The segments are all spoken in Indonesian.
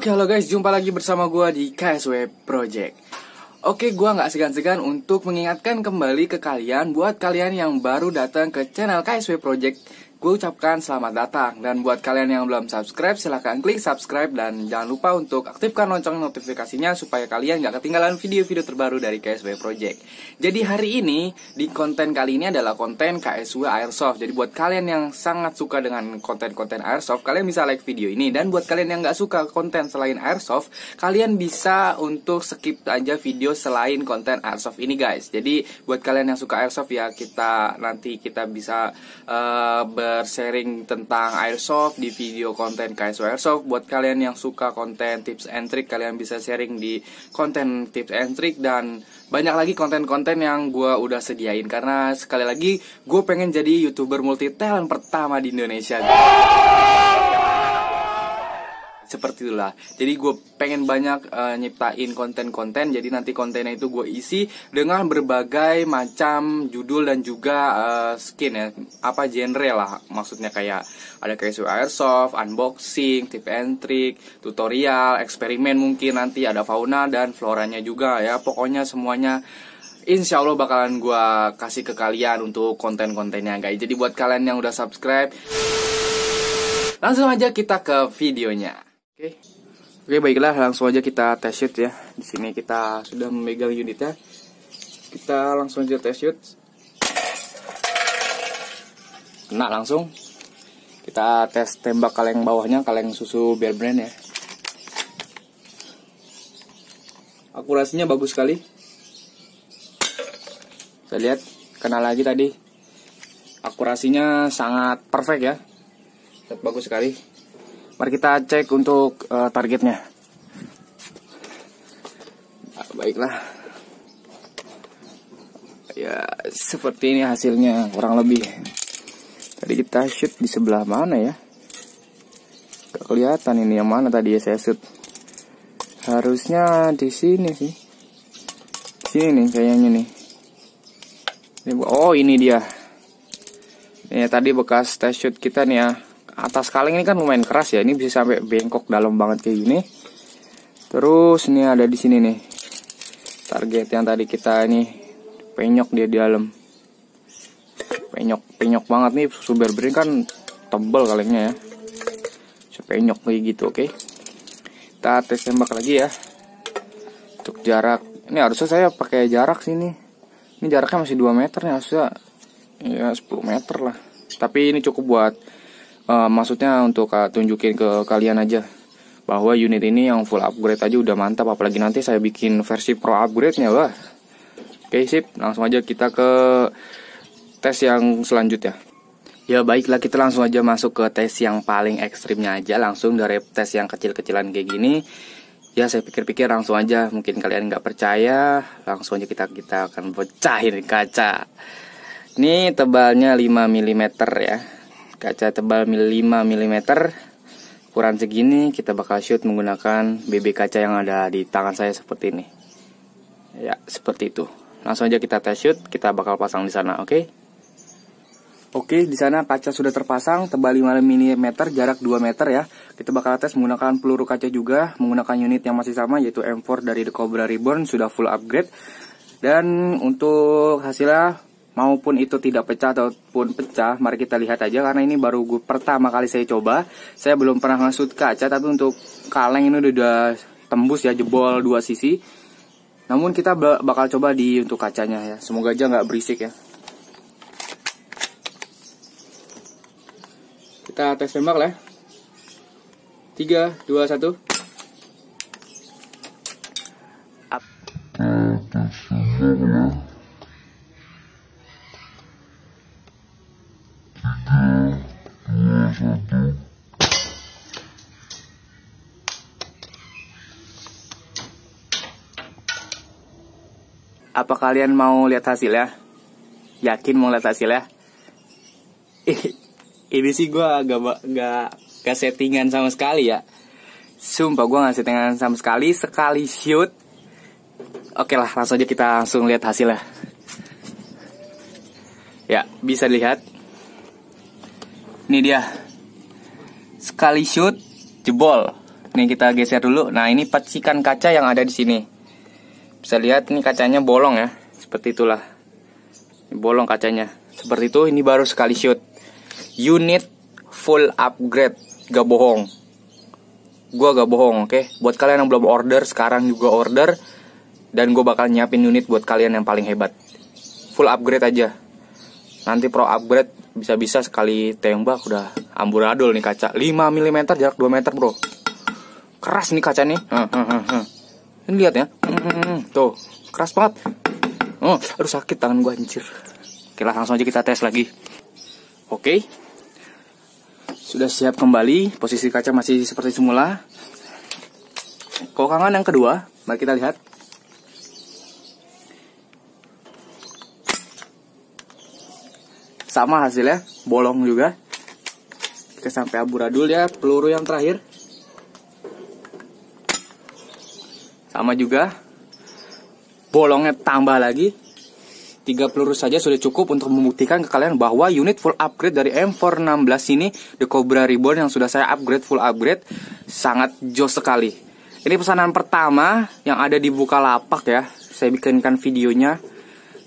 Oke okay, halo guys, jumpa lagi bersama gue di KSW Project Oke okay, gue gak segan-segan untuk mengingatkan kembali ke kalian Buat kalian yang baru datang ke channel KSW Project Gue ucapkan selamat datang dan buat kalian yang belum subscribe silahkan klik subscribe dan jangan lupa untuk aktifkan lonceng notifikasinya supaya kalian gak ketinggalan video-video terbaru dari KSW Project. Jadi hari ini di konten kali ini adalah konten KSW Airsoft. Jadi buat kalian yang sangat suka dengan konten-konten Airsoft kalian bisa like video ini dan buat kalian yang gak suka konten selain Airsoft kalian bisa untuk skip aja video selain konten Airsoft ini guys. Jadi buat kalian yang suka Airsoft ya kita nanti kita bisa uh, sharing tentang airsoft di video konten KSW Airsoft. Buat kalian yang suka konten tips and trick, kalian bisa sharing di konten tips and trick dan banyak lagi konten-konten yang gue udah sediain karena sekali lagi gue pengen jadi youtuber multi talent pertama di Indonesia seperti itulah jadi gue pengen banyak uh, nyiptain konten-konten jadi nanti kontennya itu gue isi dengan berbagai macam judul dan juga uh, skin ya apa genre lah maksudnya kayak ada kayak casual airsoft unboxing tip and trick tutorial eksperimen mungkin nanti ada fauna dan floranya juga ya pokoknya semuanya insya Allah bakalan gue kasih ke kalian untuk konten-kontennya guys Jadi buat kalian yang udah subscribe Langsung aja kita ke videonya Oke. Oke, baiklah langsung aja kita test shoot ya. Di sini kita sudah memegang unitnya. Kita langsung aja test shoot. Kena langsung. Kita tes tembak kaleng bawahnya, kaleng susu bear brand ya. Akurasinya bagus sekali. Saya lihat kena lagi tadi. Akurasinya sangat perfect ya. bagus sekali. Mari kita cek untuk uh, targetnya. Nah, baiklah. Ya, seperti ini hasilnya kurang lebih. Tadi kita shoot di sebelah mana ya? Gak kelihatan ini yang mana tadi ya saya shoot. Harusnya di sini sih. Sini nih kayaknya nih. Oh, ini dia. ya, tadi bekas test shoot kita nih ya atas kaleng ini kan lumayan keras ya ini bisa sampai bengkok dalam banget kayak gini terus ini ada di sini nih target yang tadi kita ini penyok dia di dalam penyok penyok banget nih super berin kan tebel kalengnya ya supaya penyok kayak gitu oke okay? kita tes tembak lagi ya untuk jarak ini harusnya saya pakai jarak sini ini jaraknya masih 2 meter nih harusnya ya 10 meter lah tapi ini cukup buat Eh, maksudnya untuk uh, tunjukin ke kalian aja bahwa unit ini yang full upgrade aja udah mantap apalagi nanti saya bikin versi pro upgrade-nya wah. Oke, sip. Langsung aja kita ke tes yang selanjutnya. Ya baiklah kita langsung aja masuk ke tes yang paling ekstrimnya aja langsung dari tes yang kecil-kecilan kayak gini ya saya pikir-pikir langsung aja mungkin kalian nggak percaya langsung aja kita kita akan pecahin kaca ini tebalnya 5 mm ya kaca tebal 5 mm ukuran segini kita bakal shoot menggunakan BB kaca yang ada di tangan saya seperti ini ya seperti itu langsung aja kita tes shoot kita bakal pasang di sana oke okay? Oke, di sana kaca sudah terpasang, tebal 5 mm, jarak 2 meter ya. Kita bakal tes menggunakan peluru kaca juga, menggunakan unit yang masih sama, yaitu M4 dari The Cobra Reborn, sudah full upgrade. Dan untuk hasilnya maupun itu tidak pecah ataupun pecah mari kita lihat aja karena ini baru gue pertama kali saya coba saya belum pernah ngasut kaca tapi untuk kaleng ini udah, udah tembus ya jebol dua sisi namun kita bakal coba di untuk kacanya ya semoga aja nggak berisik ya kita tes tembak lah ya. 3, 2, 1 Apa kalian mau lihat hasil ya Yakin mau lihat hasil ya? Ini sih gue agak gak, gak settingan sama sekali ya Sumpah gue gak settingan sama sekali Sekali shoot Oke lah langsung aja kita langsung lihat hasilnya Ya bisa lihat ini dia. Sekali shoot jebol. Nih kita geser dulu. Nah, ini percikan kaca yang ada di sini. Bisa lihat ini kacanya bolong ya. Seperti itulah. Bolong kacanya. Seperti itu ini baru sekali shoot. Unit full upgrade. Gak bohong. Gua gak bohong, oke? Okay? Buat kalian yang belum order, sekarang juga order dan gue bakal nyiapin unit buat kalian yang paling hebat. Full upgrade aja. Nanti pro upgrade bisa-bisa sekali tembak udah amburadul nih kaca 5 mm jarak 2 meter bro keras nih kaca nih ya. hmm, hmm, hmm. ini lihat ya tuh keras banget oh aduh sakit tangan gua anjir oke lah langsung aja kita tes lagi oke sudah siap kembali posisi kaca masih seperti semula kokangan yang kedua mari kita lihat sama hasilnya bolong juga kita sampai aburadul ya peluru yang terakhir sama juga bolongnya tambah lagi tiga peluru saja sudah cukup untuk membuktikan ke kalian bahwa unit full upgrade dari M416 ini The Cobra Reborn yang sudah saya upgrade full upgrade sangat jos sekali. Ini pesanan pertama yang ada di Bukalapak ya. Saya bikinkan videonya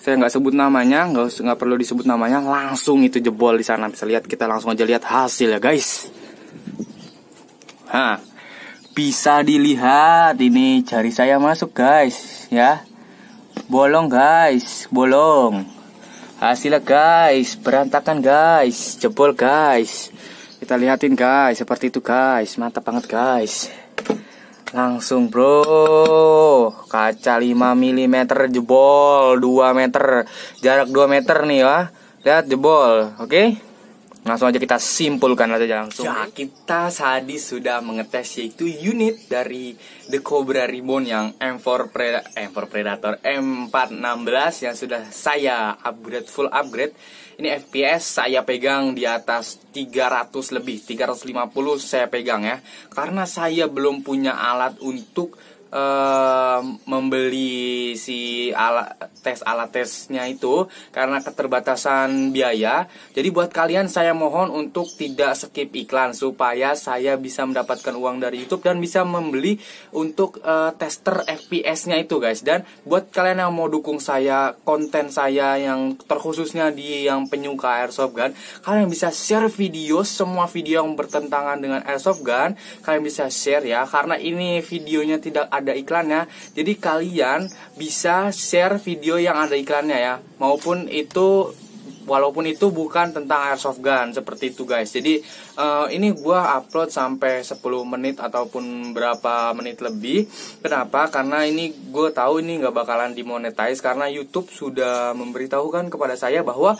saya nggak sebut namanya nggak nggak perlu disebut namanya langsung itu jebol di sana bisa lihat kita langsung aja lihat hasil ya guys Hah, bisa dilihat ini jari saya masuk guys ya bolong guys bolong hasilnya guys berantakan guys jebol guys kita lihatin guys seperti itu guys mantap banget guys Langsung bro Kaca 5 mm jebol 2 meter Jarak 2 meter nih ya Lihat jebol Oke okay? Langsung aja kita simpulkan aja langsung. Ya, kita tadi sudah mengetes yaitu unit dari The Cobra Ribbon yang M4 Preda M4 Predator M416 yang sudah saya upgrade full upgrade. Ini FPS saya pegang di atas 300 lebih, 350 saya pegang ya. Karena saya belum punya alat untuk uh, membeli si alat tes alat tesnya itu karena keterbatasan biaya. Jadi buat kalian saya mohon untuk tidak skip iklan supaya saya bisa mendapatkan uang dari YouTube dan bisa membeli untuk uh, tester FPS-nya itu guys. Dan buat kalian yang mau dukung saya konten saya yang terkhususnya di yang penyuka airsoft gun, kalian bisa share video semua video yang bertentangan dengan airsoft gun, kalian bisa share ya karena ini videonya tidak ada ada iklannya. Jadi kalian bisa share video yang ada iklannya ya, maupun itu walaupun itu bukan tentang airsoft gun seperti itu guys. Jadi uh, ini gua upload sampai 10 menit ataupun berapa menit lebih. Kenapa? Karena ini gue tahu ini nggak bakalan dimonetize karena YouTube sudah memberitahukan kepada saya bahwa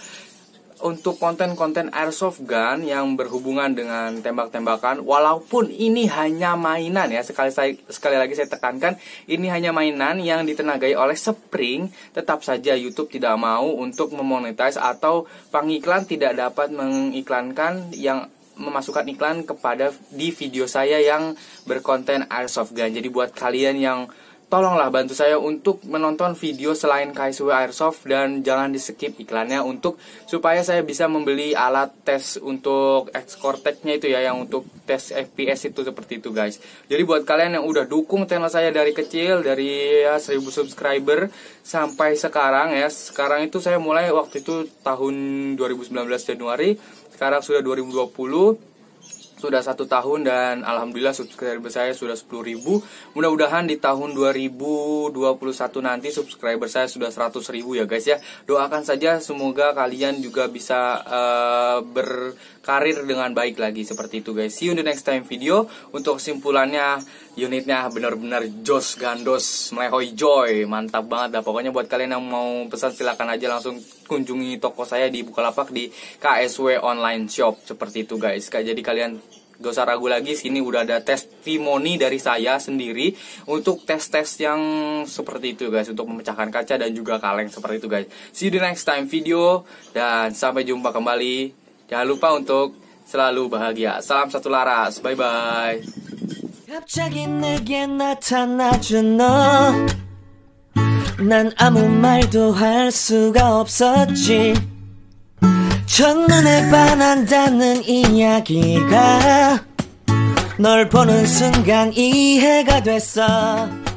untuk konten-konten airsoft gun yang berhubungan dengan tembak-tembakan walaupun ini hanya mainan ya sekali saya sekali lagi saya tekankan ini hanya mainan yang ditenagai oleh Spring tetap saja YouTube tidak mau untuk memonetize atau pengiklan tidak dapat mengiklankan yang memasukkan iklan kepada di video saya yang berkonten airsoft gun jadi buat kalian yang tolonglah bantu saya untuk menonton video selain KSW Airsoft dan jangan di skip iklannya untuk supaya saya bisa membeli alat tes untuk ekskorteknya nya itu ya yang untuk tes FPS itu seperti itu guys. Jadi buat kalian yang udah dukung channel saya dari kecil dari ya, 1000 subscriber sampai sekarang ya. Sekarang itu saya mulai waktu itu tahun 2019 Januari, sekarang sudah 2020 sudah satu tahun dan alhamdulillah subscriber saya sudah 10 ribu. Mudah-mudahan di tahun 2021 nanti subscriber saya sudah 100 ribu ya guys ya. Doakan saja semoga kalian juga bisa uh, berkarir dengan baik lagi seperti itu guys. See you in the next time video. Untuk kesimpulannya unitnya benar-benar jos gandos melehoi joy mantap banget dah pokoknya buat kalian yang mau pesan silahkan aja langsung kunjungi toko saya di Bukalapak di KSW online shop seperti itu guys jadi kalian gak usah ragu lagi sini udah ada testimoni dari saya sendiri untuk tes-tes yang seperti itu guys untuk memecahkan kaca dan juga kaleng seperti itu guys see you the next time video dan sampai jumpa kembali jangan lupa untuk selalu bahagia salam satu laras bye bye 갑자기 내게 나타나준 너. 난 아무 말도 할 수가 없었지. 첫눈에 반한다는 이야기가 널 보는 순간 이해가 됐어.